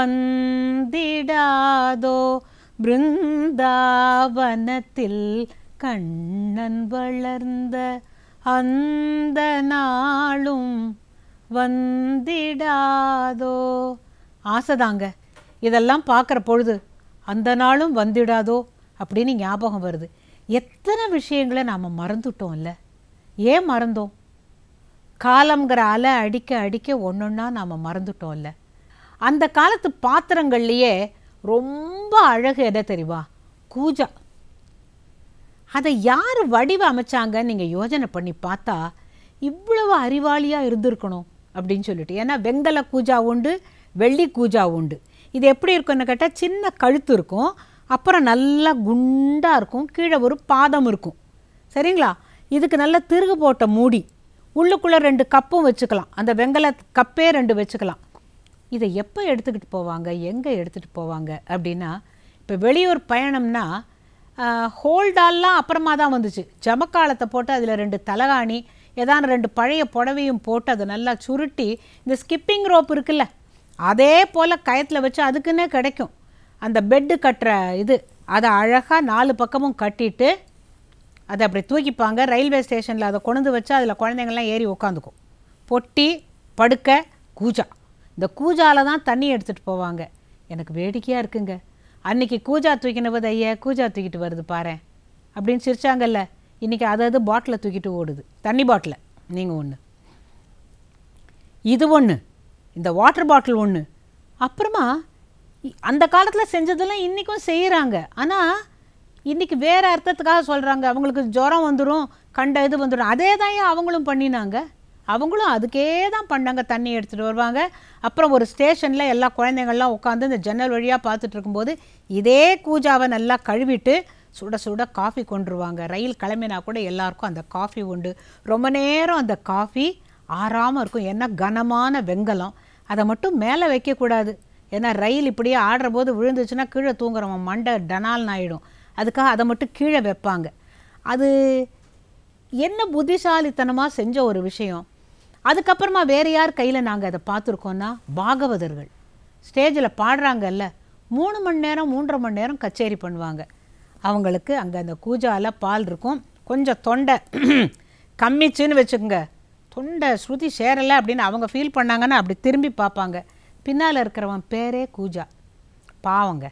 வந்திடாதோ பிருந்தாவனத்தில் கண்ணன் வளர்ந்த அந்த நாளும் வந்திடாதோ ஆசைதாங்க இதெல்லாம் பார்க்குற பொழுது அந்த நாளும் வந்திடாதோ அப்படின்னு ஞாபகம் வருது எத்தனை விஷயங்களை நாம் மறந்துட்டோம்ல ஏன் மறந்தோம் காலங்கிற அலை அடிக்க அடிக்க ஒன்று ஒன்றா நாம் மறந்துட்டோம்ல அந்த காலத்து பாத்திரங்கள்லேயே ரொம்ப அழகு எதை தெரிவா கூஜா அதை யார் வடிவமைச்சாங்கன்னு நீங்கள் யோஜனை பண்ணி பார்த்தா இவ்வளவு அறிவாளியாக இருந்திருக்கணும் அப்படின்னு சொல்லிட்டு ஏன்னா வெங்கல கூஜா உண்டு வெள்ளி கூஜா உண்டு இது எப்படி இருக்குன்னு கேட்டால் சின்ன கழுத்து இருக்கும் அப்புறம் நல்லா குண்டாக இருக்கும் கீழே ஒரு பாதம் இருக்கும் சரிங்களா இதுக்கு நல்லா திருகு போட்ட மூடி உள்ளுக்குள்ளே ரெண்டு கப்பும் வச்சுக்கலாம் அந்த வெங்கல கப்பே ரெண்டு வச்சுக்கலாம் இதை எப்போ எடுத்துக்கிட்டு போவாங்க எங்கே எடுத்துகிட்டு போவாங்க அப்படின்னா இப்போ வெளியூர் பயணம்னா ஹோல்டால்லாம் அப்புறமா தான் வந்துச்சு ஜமக்காலத்தை போட்டு அதில் ரெண்டு தலகாணி ஏதாவது ரெண்டு பழைய புடவையும் போட்டு அதை நல்லா சுருட்டி இந்த ஸ்கிப்பிங் ரோப் இருக்குல்ல அதே போல் கயத்தில் வச்சு அதுக்குன்னே கிடைக்கும் அந்த பெட்டு கட்டுற இது அதை அழகாக நாலு பக்கமும் கட்டிட்டு அதை அப்படி தூக்கிப்பாங்க ரயில்வே ஸ்டேஷனில் அதை கொண்டு வச்சு அதில் குழந்தைங்கள்லாம் ஏறி உட்காந்துக்கும் பொட்டி படுக்க கூஜா இந்த கூஜால தான் தண்ணி எடுத்துகிட்டு போவாங்க எனக்கு வேடிக்கையாக இருக்குங்க அன்றைக்கி கூஜா தூக்கின போது ஐயா கூஜா தூக்கிட்டு வருது பாரு அப்படின்னு சிரிச்சாங்கல்ல இன்றைக்கி அதாவது அது பாட்டிலை தூக்கிட்டு ஓடுது தண்ணி பாட்டிலை நீங்கள் ஒன்று இது ஒன்று இந்த வாட்டர் பாட்டில் ஒன்று அப்புறமா அந்த காலத்தில் செஞ்சதெல்லாம் இன்றைக்கும் செய்கிறாங்க ஆனால் இன்றைக்கி வேறு அர்த்தத்துக்காக சொல்கிறாங்க அவங்களுக்கு ஜுரம் வந்துடும் கண்ட இது வந்துடும் அதே தான் அவங்களும் பண்ணினாங்க அவங்களும் அதுக்கே தான் பண்ணாங்க தண்ணி எடுத்துகிட்டு வருவாங்க அப்புறம் ஒரு ஸ்டேஷனில் எல்லா குழந்தைங்கள்லாம் உட்காந்து இந்த ஜன்னல் வழியாக பார்த்துட்டு இருக்கும்போது இதே கூஜாவை நல்லா கழுவிட்டு சுட சுட காஃபி கொண்டுருவாங்க ரயில் கிளம்பினா கூட எல்லாருக்கும் அந்த காஃபி உண்டு ரொம்ப நேரம் அந்த காஃபி ஆறாமல் இருக்கும் ஏன்னா கனமான வெங்கலம் அதை மட்டும் மேலே வைக்கக்கூடாது ஏன்னா ரயில் இப்படியே ஆடுற போது விழுந்துச்சுன்னா கீழே தூங்குறவன் மண்டை டனால்னு ஆகிடும் அதுக்காக அதை மட்டும் கீழே வைப்பாங்க அது என்ன புத்திசாலித்தனமாக செஞ்ச ஒரு விஷயம் அதுக்கப்புறமா வேறு யார் கையில் நாங்கள் அதை பார்த்துருக்கோன்னா பாகவதர்கள் ஸ்டேஜில் பாடுறாங்கல்ல மூணு மணி நேரம் மூன்றரை மணி நேரம் கச்சேரி பண்ணுவாங்க அவங்களுக்கு அங்கே அந்த கூஜாவில் பால் இருக்கும் கொஞ்சம் தொண்டை கம்மிச்சுன்னு வச்சுக்கோங்க தொண்டை ஸ்ருதி சேரலை அப்படின்னு அவங்க ஃபீல் பண்ணாங்கன்னா அப்படி திரும்பி பார்ப்பாங்க பின்னால் இருக்கிறவன் பேரே கூஜா பாவங்க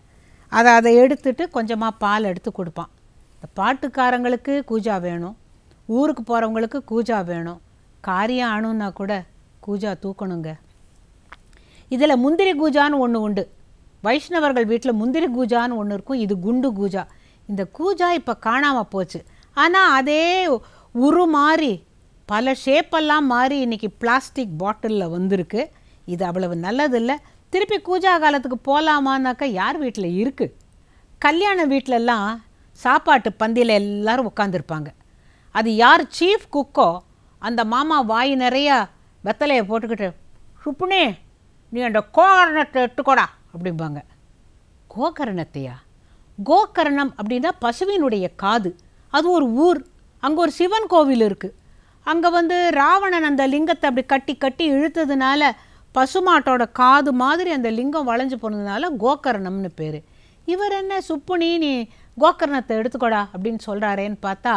அதை அதை எடுத்துட்டு கொஞ்சமாக பால் எடுத்து கொடுப்பான் இந்த பாட்டுக்காரங்களுக்கு கூஜா வேணும் ஊருக்கு போகிறவங்களுக்கு கூஜா வேணும் காரியம் ஆணுன்னா கூட கூஜா தூக்கணுங்க இதில் முந்திரி கூஜான்னு ஒன்று உண்டு வைஷ்ணவர்கள் வீட்டில் முந்திரி கூஜான்னு ஒன்று இருக்கும் இது குண்டு கூஜா இந்த கூஜா இப்போ காணாமல் போச்சு ஆனால் அதே உரு மாறி பல ஷேப்பெல்லாம் மாறி இன்றைக்கி பிளாஸ்டிக் பாட்டிலில் வந்திருக்கு இது அவ்வளவு நல்லதில்லை திருப்பி கூஜா காலத்துக்கு போகலாமான்னாக்கா யார் வீட்டில் இருக்குது கல்யாண வீட்டிலலாம் சாப்பாட்டு பந்தியில் எல்லோரும் உட்காந்துருப்பாங்க அது யார் சீஃப் குக்கோ அந்த மாமா வாய் நிறையா வெத்தலையை போட்டுக்கிட்டு சுப்புனே நீ அந்த கோகரணத்தை எடுத்துக்கோடா அப்படிம்பாங்க கோகரணத்தையா கோகரணம் அப்படின்னா பசுவினுடைய காது அது ஒரு ஊர் அங்கே ஒரு சிவன் கோவில் இருக்குது அங்கே வந்து ராவணன் அந்த லிங்கத்தை அப்படி கட்டி கட்டி இழுத்ததுனால பசுமாட்டோட காது மாதிரி அந்த லிங்கம் வளைஞ்சு போனதுனால கோகரணம்னு பேர் இவர் என்ன சுப்புனி நீ கோகரணத்தை எடுத்துக்கோடா அப்படின்னு சொல்கிறாரேன்னு பார்த்தா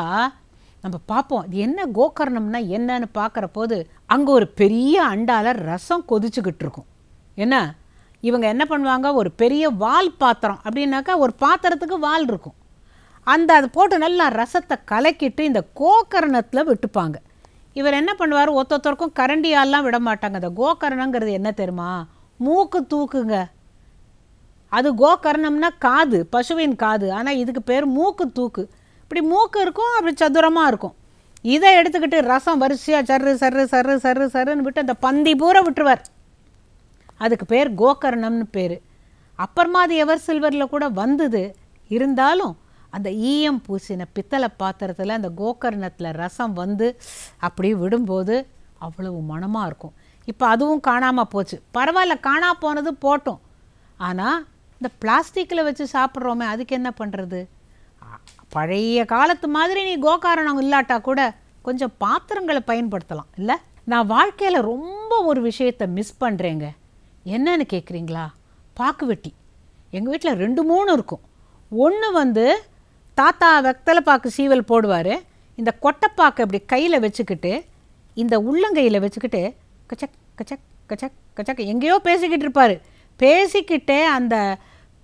நம்ம பார்ப்போம் இது என்ன கோகர்ணம்னா என்னன்னு பார்க்குற போது அங்கே ஒரு பெரிய அண்டால ரசம் கொதிச்சுக்கிட்டு இருக்கும் என்ன இவங்க என்ன பண்ணுவாங்க ஒரு பெரிய வால் பாத்திரம் அப்படின்னாக்கா ஒரு பாத்திரத்துக்கு வால் இருக்கும் அந்த அது போட்டு நல்லா ரசத்தை கலக்கிட்டு இந்த கோகர்ணத்தில் விட்டுப்பாங்க இவர் என்ன பண்ணுவார் ஒத்தொத்தருக்கும் கரண்டியாலெலாம் விட மாட்டாங்க அந்த கோகர்ணங்கிறது என்ன தெரியுமா மூக்கு தூக்குங்க அது கோகர்ணம்னா காது பசுவின் காது ஆனால் இதுக்கு பேர் மூக்கு தூக்கு இப்படி மூக்கு இருக்கும் அப்படி சதுரமாக இருக்கும் இதை எடுத்துக்கிட்டு ரசம் வரிசையாக சர்ரு சர்ரு சர்ரு சர்ரு சர்ருன்னு விட்டு அந்த பந்தி பூரா விட்டுருவார் அதுக்கு பேர் கோகர்ணம்னு பேர் அப்புறமா அது எவர் சில்வரில் கூட வந்தது இருந்தாலும் அந்த ஈயம் பூசின பித்தளை பாத்திரத்தில் அந்த கோகர்ணத்தில் ரசம் வந்து அப்படி விடும்போது அவ்வளவு மனமாக இருக்கும் இப்போ அதுவும் காணாமல் போச்சு பரவாயில்ல காணா போனது போட்டோம் ஆனால் இந்த பிளாஸ்டிக்கில் வச்சு சாப்பிட்றோமே அதுக்கு என்ன பண்ணுறது பழைய காலத்து மாதிரி நீ கோகாரணம் இல்லாட்டா கூட கொஞ்சம் பாத்திரங்களை பயன்படுத்தலாம் இல்லை நான் வாழ்க்கையில் ரொம்ப ஒரு விஷயத்தை மிஸ் பண்ணுறேங்க என்னன்னு கேட்குறீங்களா பாக்கு வெட்டி எங்கள் வீட்டில் ரெண்டு மூணு இருக்கும் ஒன்று வந்து தாத்தா வெத்தலை பாக்கு சீவல் போடுவார் இந்த கொட்டைப்பாக்கு அப்படி கையில் வச்சுக்கிட்டு இந்த உள்ளங்கையில் வச்சுக்கிட்டு கச்சக் கச்சக் கச்சக் கச்சக் எங்கேயோ பேசிக்கிட்டு இருப்பார் பேசிக்கிட்டே அந்த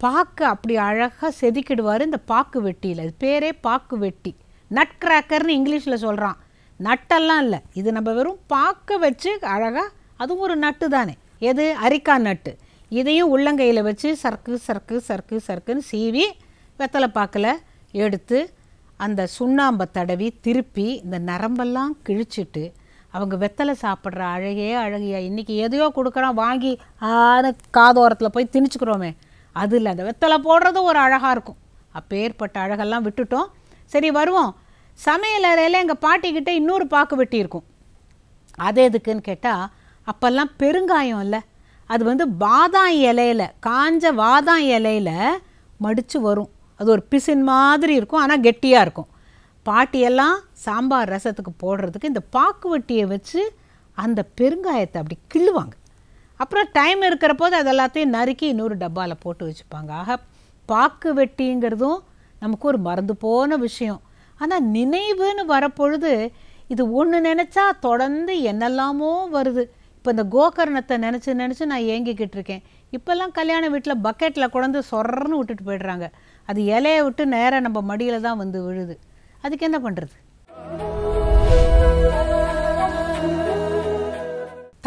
பாக்கு அப்படி அழகாக செதுக்கிடுவார் இந்த பாக்கு வெட்டியில் இது பேரே பாக்கு வெட்டி நட் கிராக்கர்னு இங்கிலீஷில் சொல்கிறான் நட்டெல்லாம் இல்லை இது நம்ம வெறும் பாக்க வச்சு அழகாக அதுவும் ஒரு நட்டு தானே எது அரிக்கா நட்டு இதையும் உள்ளங்கையில் வச்சு சர்க்கு சர்க்கு சர்க்கு சர்க்குன்னு சீவி வெத்தலை பாக்கில் எடுத்து அந்த சுண்ணாம்பை தடவி திருப்பி இந்த நரம்பெல்லாம் கிழிச்சிட்டு அவங்க வெத்தலை சாப்பிட்ற அழகே அழகியா இன்றைக்கி எதையோ கொடுக்குறான் வாங்கி ஆன காதோரத்தில் போய் திணிச்சுக்கிறோமே அதில் அந்த வெத்தலை போடுறதும் ஒரு அழகாக இருக்கும் அப்பேற்பட்ட அழகெல்லாம் விட்டுட்டோம் சரி வருவோம் சமையலறையில் எங்கள் பாட்டிக்கிட்ட இன்னொரு பாக்கு வெட்டி இருக்கும் அது எதுக்குன்னு கேட்டால் அப்போல்லாம் பெருங்காயம் இல்லை அது வந்து பாதாம் இலையில் காஞ்ச வாதாம் இலையில் மடித்து வரும் அது ஒரு பிசின் மாதிரி இருக்கும் ஆனால் கெட்டியாக இருக்கும் பாட்டியெல்லாம் சாம்பார் ரசத்துக்கு போடுறதுக்கு இந்த பாக்கு வெட்டியை வச்சு அந்த பெருங்காயத்தை அப்படி கிள்ளுவாங்க அப்புறம் டைம் இருக்கிற போது அது எல்லாத்தையும் நறுக்கி இன்னொரு டப்பாவில் போட்டு வச்சுப்பாங்க ஆக பாக்கு வெட்டிங்கிறதும் நமக்கு ஒரு மறந்து போன விஷயம் ஆனால் நினைவுன்னு வரப்பொழுது இது ஒன்று நினச்சா தொடர்ந்து என்னெல்லாமோ வருது இப்போ இந்த கோகர்ணத்தை நினச்சி நினச்சி நான் ஏங்கிக்கிட்டு இருக்கேன் இப்போல்லாம் கல்யாண வீட்டில் பக்கெட்டில் கொண்டு சொரன்னு விட்டுட்டு போயிடுறாங்க அது இலையை விட்டு நேராக நம்ம மடியில் தான் வந்து விழுது அதுக்கு என்ன பண்ணுறது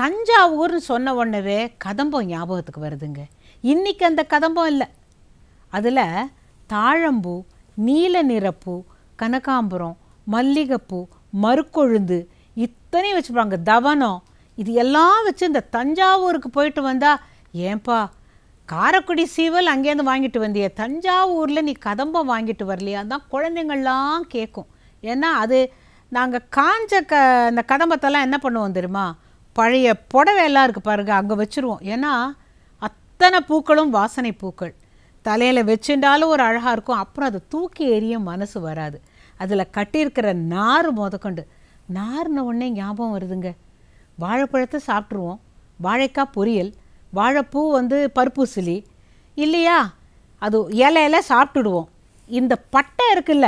தஞ்சாவூர்னு சொன்ன உடனே கதம்பம் ஞாபகத்துக்கு வருதுங்க இன்றைக்கி அந்த கதம்பம் இல்லை அதில் தாழம்பூ நீல நிறப்பூ கனகாம்பரம் மல்லிகைப்பூ மறுக்கொழுந்து இத்தனையும் வச்சுப்பாங்க தவனம் இது எல்லாம் வச்சு இந்த தஞ்சாவூருக்கு போயிட்டு வந்தால் ஏன்பா காரக்குடி சீவல் அங்கேருந்து வாங்கிட்டு வந்தியே தஞ்சாவூரில் நீ கதம்பம் வாங்கிட்டு வரலையா தான் குழந்தைங்கள்லாம் கேட்கும் ஏன்னா அது நாங்கள் காஞ்ச க அந்த கதம்பத்தெல்லாம் என்ன பண்ணுவோம் தெரியுமா பழைய புடவையெல்லாம் இருக்குது பாருங்கள் அங்கே வச்சுருவோம் ஏன்னா அத்தனை பூக்களும் வாசனை பூக்கள் தலையில் வச்சுட்டாலும் ஒரு அழகாக இருக்கும் அப்புறம் அதை தூக்கி எரிய மனசு வராது அதில் கட்டியிருக்கிற நார் முதக்கொண்டு நார்ன உடனே ஞாபகம் வருதுங்க வாழைப்பழத்தை சாப்பிட்ருவோம் வாழைக்காய் பொரியல் வாழைப்பூ வந்து பருப்பூசிலி இல்லையா அது இலையில சாப்பிட்டுடுவோம் இந்த பட்டை இருக்குல்ல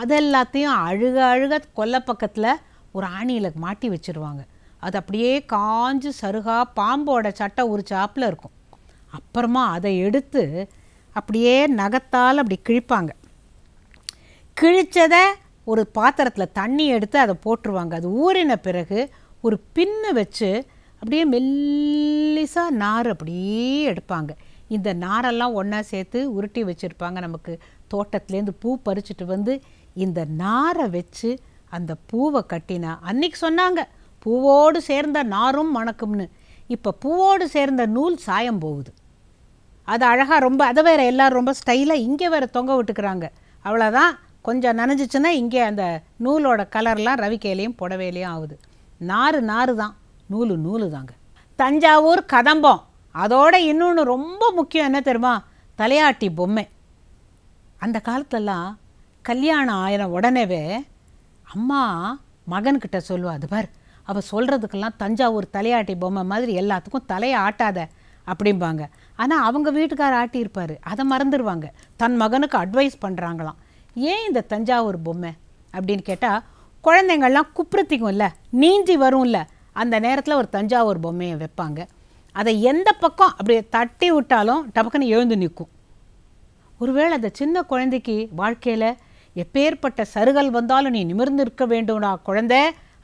அதெல்லாத்தையும் அழுக அழுக கொல்லை பக்கத்தில் ஒரு ஆணியில் மாட்டி வச்சுருவாங்க அது அப்படியே காஞ்சு சருகா பாம்போட சட்டை ஒரு சாப்பில் இருக்கும் அப்புறமா அதை எடுத்து அப்படியே நகத்தால் அப்படி கிழிப்பாங்க கிழித்ததை ஒரு பாத்திரத்தில் தண்ணி எடுத்து அதை போட்டுருவாங்க அது ஊறின பிறகு ஒரு பின்னு வச்சு அப்படியே மெல்லிசாக நார் அப்படியே எடுப்பாங்க இந்த நாரெல்லாம் ஒன்றா சேர்த்து உருட்டி வச்சுருப்பாங்க நமக்கு தோட்டத்துலேருந்து பூ பறிச்சுட்டு வந்து இந்த நாரை வச்சு அந்த பூவை கட்டினா அன்றைக்கி சொன்னாங்க பூவோடு சேர்ந்த நாரும் மணக்கும்னு இப்போ பூவோடு சேர்ந்த நூல் சாயம் போகுது அது அழகாக ரொம்ப அதை வேறு எல்லோரும் ரொம்ப ஸ்டைலாக இங்கே வேறு தொங்க விட்டுக்கிறாங்க அவ்வளோதான் கொஞ்சம் நனைஞ்சிச்சுன்னா இங்கே அந்த நூலோட கலர்லாம் ரவிக்கையிலையும் புடவையிலையும் ஆகுது நாறு நாறு தான் நூலு நூலு தாங்க தஞ்சாவூர் கதம்பம் அதோட இன்னொன்று ரொம்ப முக்கியம் என்ன தெரியுமா தலையாட்டி பொம்மை அந்த காலத்துலலாம் கல்யாணம் ஆயிரம் உடனேவே அம்மா மகன்கிட்ட சொல்லுவா அது பார் அவள் சொல்கிறதுக்கெல்லாம் தஞ்சாவூர் தலையாட்டி பொம்மை மாதிரி எல்லாத்துக்கும் தலையை ஆட்டாத அப்படிம்பாங்க ஆனால் அவங்க வீட்டுக்கார் ஆட்டியிருப்பார் அதை மறந்துடுவாங்க தன் மகனுக்கு அட்வைஸ் பண்ணுறாங்களாம் ஏன் இந்த தஞ்சாவூர் பொம்மை அப்படின்னு கேட்டால் குழந்தைங்கள்லாம் இல்லை நீஞ்சி வரும்ல அந்த நேரத்தில் ஒரு தஞ்சாவூர் பொம்மையை வைப்பாங்க அதை எந்த பக்கம் அப்படி தட்டி விட்டாலும் டபக்குன்னு எழுந்து நிற்கும் ஒருவேளை அந்த சின்ன குழந்தைக்கு வாழ்க்கையில் எப்பேற்பட்ட சருகல் வந்தாலும் நீ நிமிர்ந்து இருக்க வேண்டும்டா குழந்தை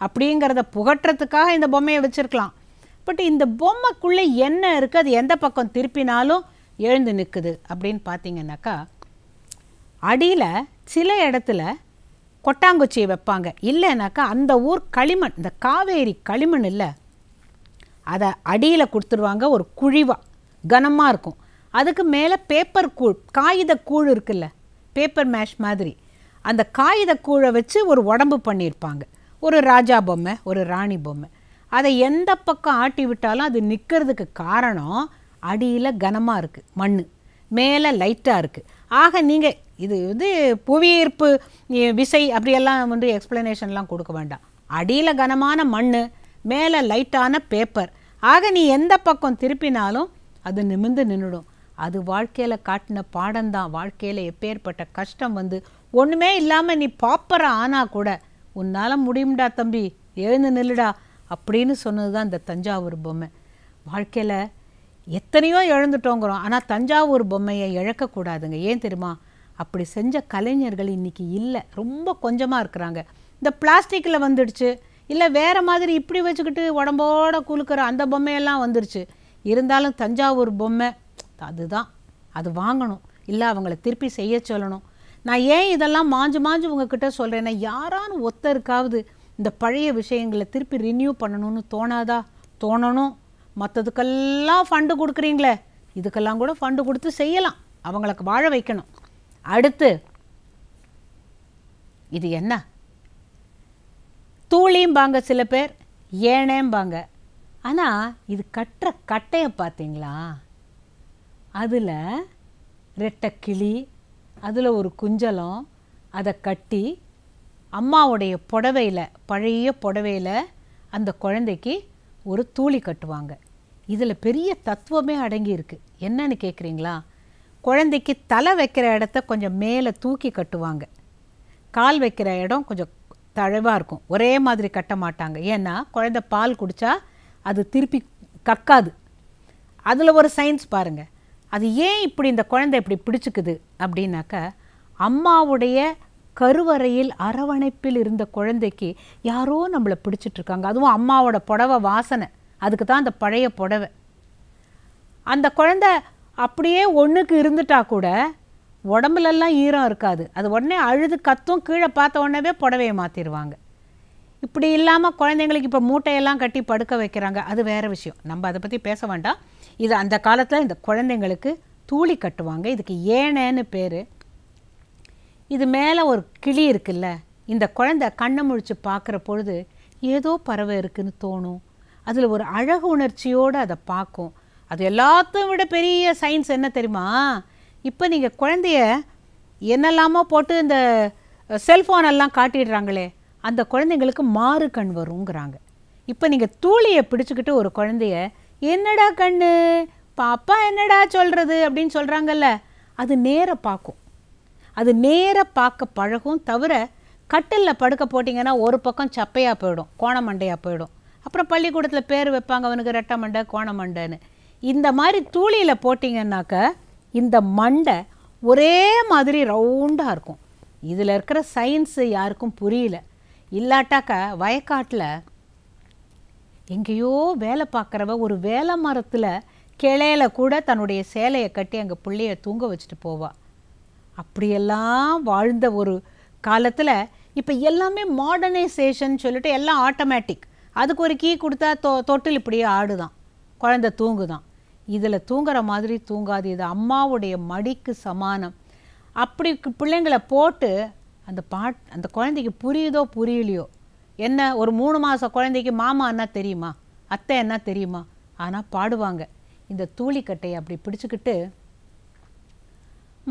அப்படிங்கிறத புகட்டுறதுக்காக இந்த பொம்மையை வச்சுருக்கலாம் பட் இந்த பொம்மைக்குள்ளே என்ன இருக்குது அது எந்த பக்கம் திருப்பினாலும் எழுந்து நிற்குது அப்படின்னு பார்த்தீங்கன்னாக்கா அடியில் சில இடத்துல கொட்டாங்குச்சியை வைப்பாங்க இல்லைனாக்கா அந்த ஊர் களிமண் இந்த காவேரி களிமண் இல்லை அதை அடியில் கொடுத்துருவாங்க ஒரு குழிவாக கனமாக இருக்கும் அதுக்கு மேலே பேப்பர் கூழ் காகித கூழ் இருக்குல்ல பேப்பர் மேஷ் மாதிரி அந்த காகித கூழை வச்சு ஒரு உடம்பு பண்ணியிருப்பாங்க ஒரு ராஜா பொம்மை ஒரு ராணி பொம்மை அதை எந்த பக்கம் ஆட்டி விட்டாலும் அது நிற்கிறதுக்கு காரணம் அடியில் கனமாக இருக்குது மண் மேலே லைட்டாக இருக்குது ஆக நீங்கள் இது வந்து புவியீர்ப்பு விசை அப்படியெல்லாம் வந்து எக்ஸ்பிளனேஷன்லாம் கொடுக்க வேண்டாம் அடியில் கனமான மண் மேலே லைட்டான பேப்பர் ஆக நீ எந்த பக்கம் திருப்பினாலும் அது நிமிந்து நின்றுடும் அது வாழ்க்கையில் காட்டின பாடம்தான் வாழ்க்கையில் எப்பேற்பட்ட கஷ்டம் வந்து ஒன்றுமே இல்லாமல் நீ பாப்பரை ஆனால் கூட உன்னால் முடியும்டா தம்பி எழுந்து நில்லுடா அப்படின்னு சொன்னது தான் இந்த தஞ்சாவூர் பொம்மை வாழ்க்கையில் எத்தனையோ இழந்துட்டோங்கிறோம் ஆனால் தஞ்சாவூர் பொம்மையை இழக்கக்கூடாதுங்க ஏன் தெரியுமா அப்படி செஞ்ச கலைஞர்கள் இன்றைக்கி இல்லை ரொம்ப கொஞ்சமாக இருக்கிறாங்க இந்த பிளாஸ்டிக்கில் வந்துடுச்சு இல்லை வேறு மாதிரி இப்படி வச்சுக்கிட்டு உடம்போட குலுக்கிற அந்த பொம்மையெல்லாம் வந்துடுச்சு இருந்தாலும் தஞ்சாவூர் பொம்மை அதுதான் அது வாங்கணும் இல்லை அவங்கள திருப்பி செய்ய சொல்லணும் நான் ஏன் இதெல்லாம் மாஞ்சு மாஞ்சு உங்ககிட்ட சொல்கிறேன்னா யாரானு ஒத்தருக்காவது இந்த பழைய விஷயங்களை திருப்பி ரினியூ பண்ணணும்னு தோணாதா தோணணும் மற்றதுக்கெல்லாம் ஃபண்டு கொடுக்குறீங்களே இதுக்கெல்லாம் கூட ஃபண்டு கொடுத்து செய்யலாம் அவங்களுக்கு வாழ வைக்கணும் அடுத்து இது என்ன தூளியும்பாங்க சில பேர் ஏனேம்பாங்க ஆனால் இது கட்டுற கட்டையை பார்த்தீங்களா அதில் ரெட்டை கிளி அதில் ஒரு குஞ்சலம் அதை கட்டி அம்மாவுடைய புடவையில் பழைய புடவையில் அந்த குழந்தைக்கு ஒரு தூளி கட்டுவாங்க இதில் பெரிய தத்துவமே அடங்கியிருக்கு என்னன்னு கேட்குறீங்களா குழந்தைக்கு தலை வைக்கிற இடத்த கொஞ்சம் மேலே தூக்கி கட்டுவாங்க கால் வைக்கிற இடம் கொஞ்சம் தழவாக இருக்கும் ஒரே மாதிரி கட்ட மாட்டாங்க ஏன்னா குழந்த பால் குடித்தா அது திருப்பி கக்காது அதில் ஒரு சயின்ஸ் பாருங்கள் அது ஏன் இப்படி இந்த குழந்தை இப்படி பிடிச்சிக்குது அப்படின்னாக்க அம்மாவுடைய கருவறையில் அரவணைப்பில் இருந்த குழந்தைக்கு யாரோ நம்மளை பிடிச்சிட்ருக்காங்க அதுவும் அம்மாவோட புடவை வாசனை அதுக்கு தான் அந்த பழைய புடவை அந்த குழந்த அப்படியே ஒன்றுக்கு இருந்துட்டா கூட உடம்புலெல்லாம் ஈரம் இருக்காது அது உடனே அழுது கத்தும் கீழே பார்த்த உடனே புடவையை மாற்றிடுவாங்க இப்படி இல்லாமல் குழந்தைங்களுக்கு இப்போ மூட்டையெல்லாம் கட்டி படுக்க வைக்கிறாங்க அது வேறு விஷயம் நம்ம அதை பற்றி பேச வேண்டாம் இது அந்த காலத்தில் இந்த குழந்தைங்களுக்கு தூளி கட்டுவாங்க இதுக்கு ஏனேன்னு பேர் இது மேலே ஒரு கிளி இருக்குல்ல இந்த குழந்தை கண்ணை முழித்து பார்க்குற பொழுது ஏதோ பறவை இருக்குதுன்னு தோணும் அதில் ஒரு அழகு உணர்ச்சியோடு அதை பார்க்கும் அது எல்லாத்தையும் விட பெரிய சயின்ஸ் என்ன தெரியுமா இப்போ நீங்கள் குழந்தைய என்னெல்லாமோ போட்டு இந்த செல்ஃபோனெல்லாம் காட்டிடுறாங்களே அந்த குழந்தைங்களுக்கு மாறு கண் வருங்கிறாங்க இப்போ நீங்கள் தூளியை பிடிச்சிக்கிட்டு ஒரு குழந்தைய என்னடா கண்ணு பாப்பா என்னடா சொல்கிறது அப்படின்னு சொல்கிறாங்கல்ல அது நேர பார்க்கும் அது நேர பார்க்க பழகும் தவிர கட்டிலில் படுக்க போட்டிங்கன்னா ஒரு பக்கம் சப்பையாக போயிடும் கோண மண்டையாக போயிடும் அப்புறம் பள்ளிக்கூடத்தில் பேர் வைப்பாங்க அவனுக்கு ரெட்டை மண்டை கோண மண்டைன்னு இந்த மாதிரி தூளியில் போட்டிங்கன்னாக்க இந்த மண்டை ஒரே மாதிரி ரவுண்டாக இருக்கும் இதில் இருக்கிற சயின்ஸு யாருக்கும் புரியல இல்லாட்டாக்கா வயக்காட்டில் எங்கேயோ வேலை பார்க்குறவ ஒரு வேலை மரத்தில் கிளையில கூட தன்னுடைய சேலையை கட்டி அங்கே பிள்ளைய தூங்க வச்சுட்டு போவாள் அப்படியெல்லாம் வாழ்ந்த ஒரு காலத்தில் இப்போ எல்லாமே மாடர்னைசேஷன் சொல்லிட்டு எல்லாம் ஆட்டோமேட்டிக் அதுக்கு ஒரு கீ கொடுத்தா தொ தொட்டில் இப்படியே ஆடுதான் குழந்த தூங்குதான் இதில் தூங்குற மாதிரி தூங்காது இது அம்மாவுடைய மடிக்கு சமானம் அப்படி பிள்ளைங்களை போட்டு அந்த பாட் அந்த குழந்தைக்கு புரியுதோ புரியலையோ என்ன ஒரு மூணு மாத குழந்தைக்கு மாமா என்ன தெரியுமா அத்தை என்ன தெரியுமா ஆனால் பாடுவாங்க இந்த தூளிக்கட்டையை அப்படி பிடிச்சிக்கிட்டு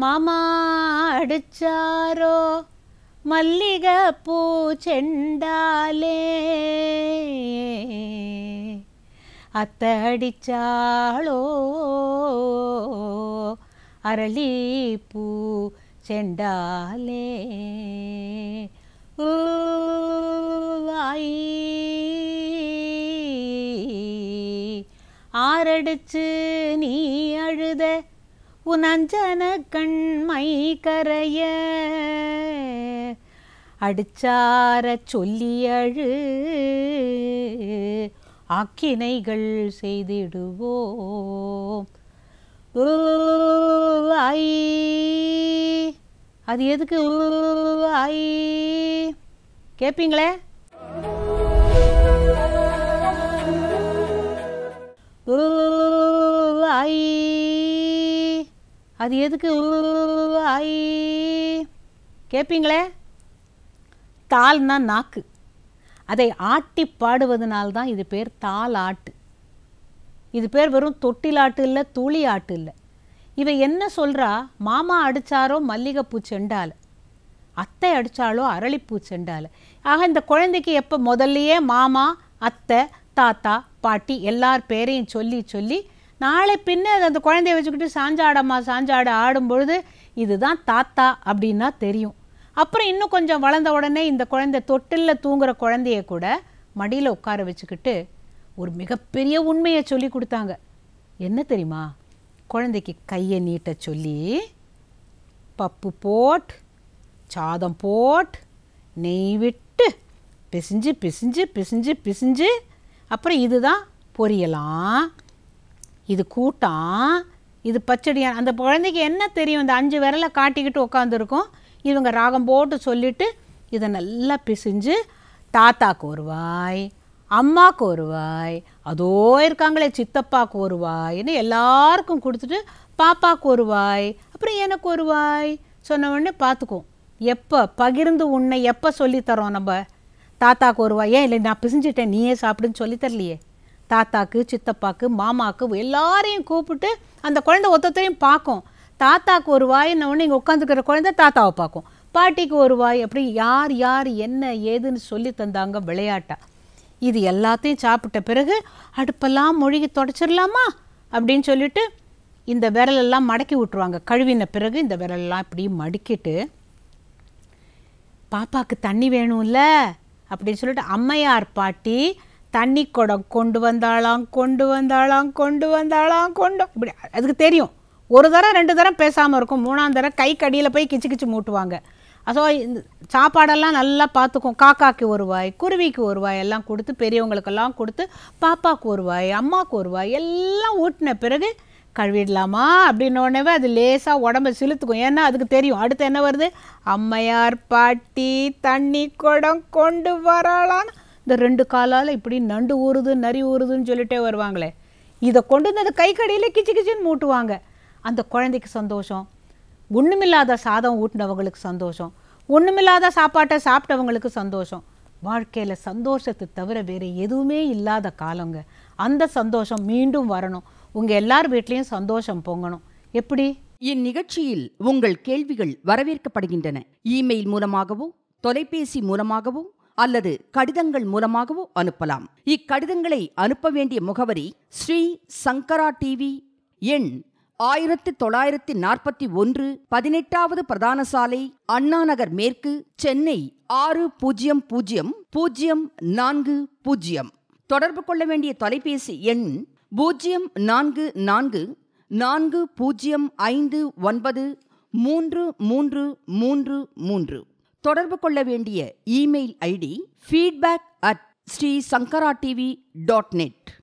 மாமா அடிச்சாரோ மல்லிகை பூ செண்டாலே அத்தை அடிச்சாளோ அரளி பூ செண்டாலே ஆயி ஆரடிச்சு நீ அழுத உன் அஞ்சன கண்மை கரைய அடிச்சார சொல்லி அழு ஆக்கினைகள் செய்திடுவோம் ஐ அது எதுக்கு ஐ கேட்பீங்களே ஆய் அது எதுக்கு ஐ கேட்பீங்களே தால்னா நாக்கு அதை ஆட்டி பாடுவதனால்தான் இது பேர் தாள் ஆட்டு இது பேர் வெறும் தொட்டிலாட்டு இல்லை துளி ஆட்டு இல்லை இவ என்ன சொல்கிறா மாமா அடித்தாரோ மல்லிகைப்பூ செண்டால் அத்தை அடிச்சாலோ அரளிப்பூ செண்டால் ஆக இந்த குழந்தைக்கு எப்போ முதல்லையே மாமா அத்தை தாத்தா பாட்டி எல்லார் பேரையும் சொல்லி சொல்லி நாளை பின்ன அந்த குழந்தைய வச்சுக்கிட்டு சாஞ்சாடம்மா சாஞ்சாட ஆடும் பொழுது இதுதான் தாத்தா அப்படின்னா தெரியும் அப்புறம் இன்னும் கொஞ்சம் வளர்ந்த உடனே இந்த குழந்தை தொட்டிலில் தூங்குற குழந்தைய கூட மடியில் உட்கார வச்சுக்கிட்டு ஒரு மிகப்பெரிய உண்மையை சொல்லி கொடுத்தாங்க என்ன தெரியுமா குழந்தைக்கு கையை நீட்ட சொல்லி பப்பு போட் சாதம் போட் நெய் விட்டு பிசிஞ்சு பிசிஞ்சு பிசிஞ்சு பிசிஞ்சு அப்புறம் இதுதான் பொரியலாம் இது கூட்டம் இது பச்சடியா அந்த குழந்தைக்கு என்ன தெரியும் இந்த அஞ்சு விரலை காட்டிக்கிட்டு உட்காந்துருக்கும் இவங்க ராகம் போட்டு சொல்லிவிட்டு இதை நல்லா பிசிஞ்சு தாத்தாக்கு ஒரு வாய் அம்மாவுக்கு ஒரு வாய் அதோ இருக்காங்களே சித்தப்பாக்கு ஒரு வாய்னு எல்லாருக்கும் கொடுத்துட்டு பாப்பாக்கு ஒரு வாய் அப்புறம் எனக்கு ஒரு வாய் சொன்ன உடனே பார்த்துக்குவோம் எப்போ பகிர்ந்து உன்னை எப்போ சொல்லித்தரோம் நம்ம தாத்தாக்கு ஒரு வாய் ஏன் இல்லை நான் பிசிஞ்சிட்டேன் நீயே சாப்பிடுன்னு சொல்லித்தரலையே தாத்தாக்கு சித்தப்பாக்கு மாமாக்கு எல்லாரையும் கூப்பிட்டு அந்த குழந்தை ஒத்தத்தையும் பார்க்கும் தாத்தாக்கு ஒரு என்ன ஒன்று இங்கே உட்காந்துக்கிற குழந்தை தாத்தாவை பார்க்கும் பாட்டிக்கு ஒரு வாய் அப்படி யார் யார் என்ன ஏதுன்னு சொல்லி தந்தாங்க விளையாட்டா இது எல்லாத்தையும் சாப்பிட்ட பிறகு அடுப்பெல்லாம் மொழிகி தொடச்சிடலாமா அப்படின்னு சொல்லிட்டு இந்த விரலெல்லாம் மடக்கி விட்டுருவாங்க கழுவின பிறகு இந்த விரலெல்லாம் இப்படி மடிக்கிட்டு பாப்பாவுக்கு தண்ணி வேணும்ல அப்படின்னு சொல்லிட்டு அம்மையார் பாட்டி தண்ணி குடம் கொண்டு வந்தாளாம் கொண்டு வந்தாளாம் கொண்டு வந்தாளாம் கொண்டு இப்படி அதுக்கு தெரியும் ஒரு தரம் ரெண்டு தரம் பேசாமல் இருக்கும் மூணாம் தரம் கை கடியில் போய் கிச்சு கிச்சு மூட்டுவாங்க ஸோ சாப்பாடெல்லாம் நல்லா பார்த்துக்கும் காக்காக்கு ஒரு வாய் குருவிக்கு ஒரு வாய் எல்லாம் கொடுத்து பெரியவங்களுக்கெல்லாம் கொடுத்து பாப்பாவுக்கு ஒரு வாய் அம்மாவுக்கு ஒரு வாய் எல்லாம் ஊட்டின பிறகு கழுவிடலாமா அப்படின்னோடனவே அது லேசாக உடம்பை செலுத்துக்கும் ஏன்னா அதுக்கு தெரியும் அடுத்து என்ன வருது அம்மையார் பாட்டி தண்ணி குடம் கொண்டு வரலான்னு இந்த ரெண்டு காலால் இப்படி நண்டு ஊறுது நரி ஊறுதுன்னு சொல்லிட்டே வருவாங்களே இதை கொண்டு வந்து அந்த கடையில் கிச்சு கிச்சின்னு மூட்டுவாங்க அந்த குழந்தைக்கு சந்தோஷம் ஒன்றுமில்லாத சாதம் ஊட்டினவங்களுக்கு சந்தோஷம் ஒன்றுமில்லாத சாப்பாட்டை சாப்பிட்டவங்களுக்கு சந்தோஷம் வாழ்க்கையில் சந்தோஷத்தை தவிர வேறு எதுவுமே இல்லாத காலங்க அந்த சந்தோஷம் மீண்டும் வரணும் உங்கள் எல்லார் வீட்லேயும் சந்தோஷம் பொங்கணும் எப்படி இந்நிகழ்ச்சியில் உங்கள் கேள்விகள் வரவேற்கப்படுகின்றன இமெயில் மூலமாகவோ தொலைபேசி மூலமாகவோ அல்லது கடிதங்கள் மூலமாகவோ அனுப்பலாம் இக்கடிதங்களை அனுப்ப வேண்டிய முகவரி ஸ்ரீ சங்கரா டிவி எண் ஆயிரத்து தொள்ளாயிரத்தி நாற்பத்தி ஒன்று பதினெட்டாவது பிரதான சாலை அண்ணாநகர் மேற்கு சென்னை ஆறு பூஜ்ஜியம் பூஜ்ஜியம் பூஜ்ஜியம் நான்கு பூஜ்ஜியம் தொடர்பு கொள்ள வேண்டிய தொலைபேசி எண் பூஜ்ஜியம் நான்கு நான்கு நான்கு பூஜ்ஜியம் ஐந்து ஒன்பது மூன்று மூன்று மூன்று மூன்று தொடர்பு கொள்ள வேண்டிய email ID feedback at Sri Sankara TV dot net